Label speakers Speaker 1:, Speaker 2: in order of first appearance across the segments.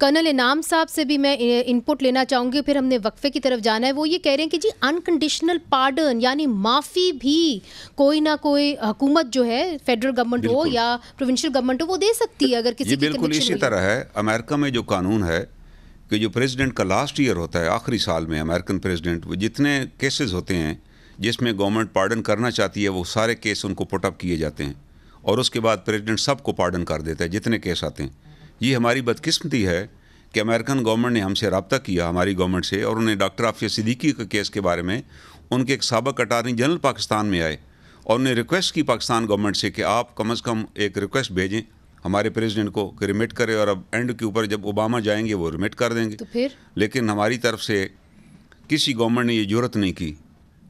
Speaker 1: Colonel इनाम साहब से भी मैं इनपुट लेना चाहूँगी फिर हमने वक्फे की तरफ जाना है वो ये कह रहे हैं कि जी अनकंडीशनल पार्डन यानी माफ़ी भी कोई ना कोई हुकूमत जो है फेडरल गवर्नमेंट हो या प्रोविंशियल गवर्नमेंट हो वो दे सकती है अगर किसी बिल्कुल इसी तरह
Speaker 2: है अमेरिका में जो कानून है कि जो प्रेसिडेंट का लास्ट ईयर होता है आखिरी साल में अमेरिकन प्रेसिडेंट जितने केसेस होते हैं जिसमें गवर्नमेंट पार्डन करना चाहती है वो सारे केस उनको पुटअप किए जाते हैं और उसके बाद प्रेसिडेंट सबको पार्डन कर देता है जितने केस आते हैं ये हमारी बदकिस्मती है कि अमेरिकन गवर्नमेंट ने हमसे रबता किया हमारी गवर्नमेंट से और उन्हें डॉक्टर आफिया सिद्दीकी के केस के बारे में उनके एक सबक अटारनी जनरल पाकिस्तान में आए और उन्हें रिक्वेस्ट की पाकिस्तान गवर्नमेंट से कि आप कम अज़ कम एक रिक्वेस्ट भेजें हमारे प्रेसिडेंट को कि रिमिट करें और अब एंड के ऊपर जब ओबामा जाएंगे वो रिमिट कर देंगे तो फिर लेकिन हमारी तरफ से किसी गवर्नमेंट ने ये जरूरत नहीं की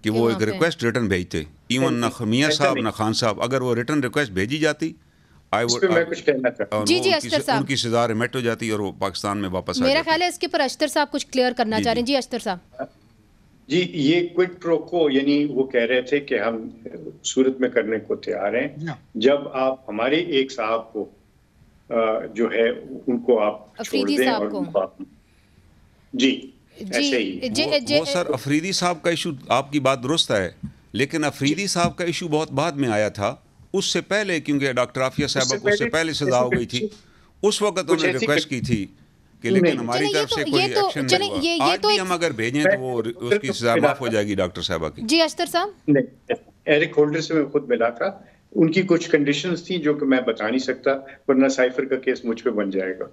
Speaker 2: कि वो एक रिक्वेस्ट रिटर्न भेजते इवन ना खमिया साहब ना खान साहब अगर वो रिटर्न रिक्वेस्ट भेजी जाती जी जी साहब उनकी सजा हो जाती है और वो पाकिस्तान में वापस मेरा
Speaker 1: ख्याल है इसके पर साहब कुछ क्लियर करना चाह रहे हैं जी साहब
Speaker 2: जी ये क्विट प्रोको यानी वो कह रहे थे कि हम सूरत में करने को तैयार हैं हाँ। जब आप हमारे एक साहब को जो है उनको आप छोड़ दें और जी ऐसे ही वो, वो सर अफरीदी साहब का इशू आपकी बात दुरुस्त है लेकिन अफरीदी साहब का इशू बहुत बाद में आया था उससे पहले क्योंकि डॉक्टर आफिया साहब उससे पहले सजा हो गई थी उस वक्त उन्होंने रिक्वेस्ट की थी कि लेकिन हमारी तरफ से तो- कोई तो- एक्शन नहीं हुआ आज तो भी हम अगर भेजें तो वो उसकी सजा माफ हो जाएगी डॉक्टर साहबा की जी अस्तर साहब एरिक होल्डर से मैं खुद मिला था उनकी कुछ कंडीशंस थी जो कि मैं बता नहीं सकता वरना साइफर का केस मुझ पे बन जाएगा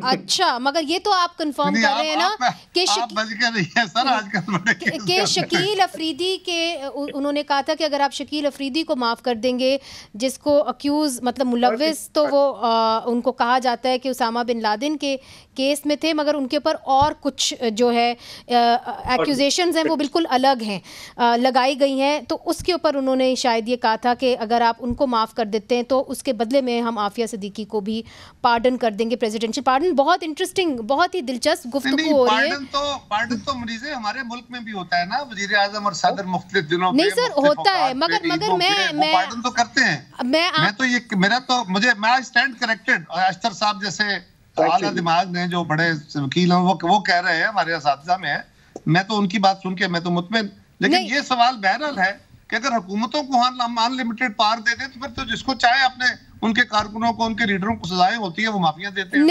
Speaker 1: अच्छा मगर ये तो आप कंफर्म कर रहे हैं ना
Speaker 3: कि हम्म। के शकील
Speaker 1: अफरीदी के उन्होंने कहा था कि अगर आप शकील अफरीदी को माफ़ कर देंगे जिसको अक्यूज़ मतलब मुलविस तो वो आ, उनको कहा जाता है कि उसामा बिन लादेन के केस में थे मगर उनके ऊपर और कुछ जो है एक्यूजेशन हैं वो बिल्कुल अलग हैं लगाई गई हैं तो उसके ऊपर उन्होंने शायद ये कहा था कि अगर आप उनको माफ़ कर देते हैं तो उसके बदले में हम आफिया सदीकी को भी पार्डन कर देंगे प्रेजिडेंशियल पार्डन पार्डन बहुत इंटरेस्टिंग बहुत ही दिलचस्प गुफ्तगू हो रही है
Speaker 3: तो पार्डन तो मरीज हमारे मुल्क में भी होता है ना वजीर आजम और सदर मुख्तलिफ दिनों नहीं सर होता है मगर मगर मैं मैं पार्डन तो करते हैं मैं तो ये मेरा तो मुझे मैं स्टैंड करेक्टेड अश्तर साहब जैसे आला दिमाग ने जो बड़े वकील हैं वो वो कह रहे हैं हमारे इस में मैं तो उनकी बात सुन के मैं तो मुतमिन लेकिन ये सवाल बहरहाल है कि अगर हुकूमतों को अनलिमिटेड पार दे दे तो फिर तो जिसको चाहे अपने उनके कारकुनों को उनके लीडरों को सजाएं होती है वो माफिया देते हैं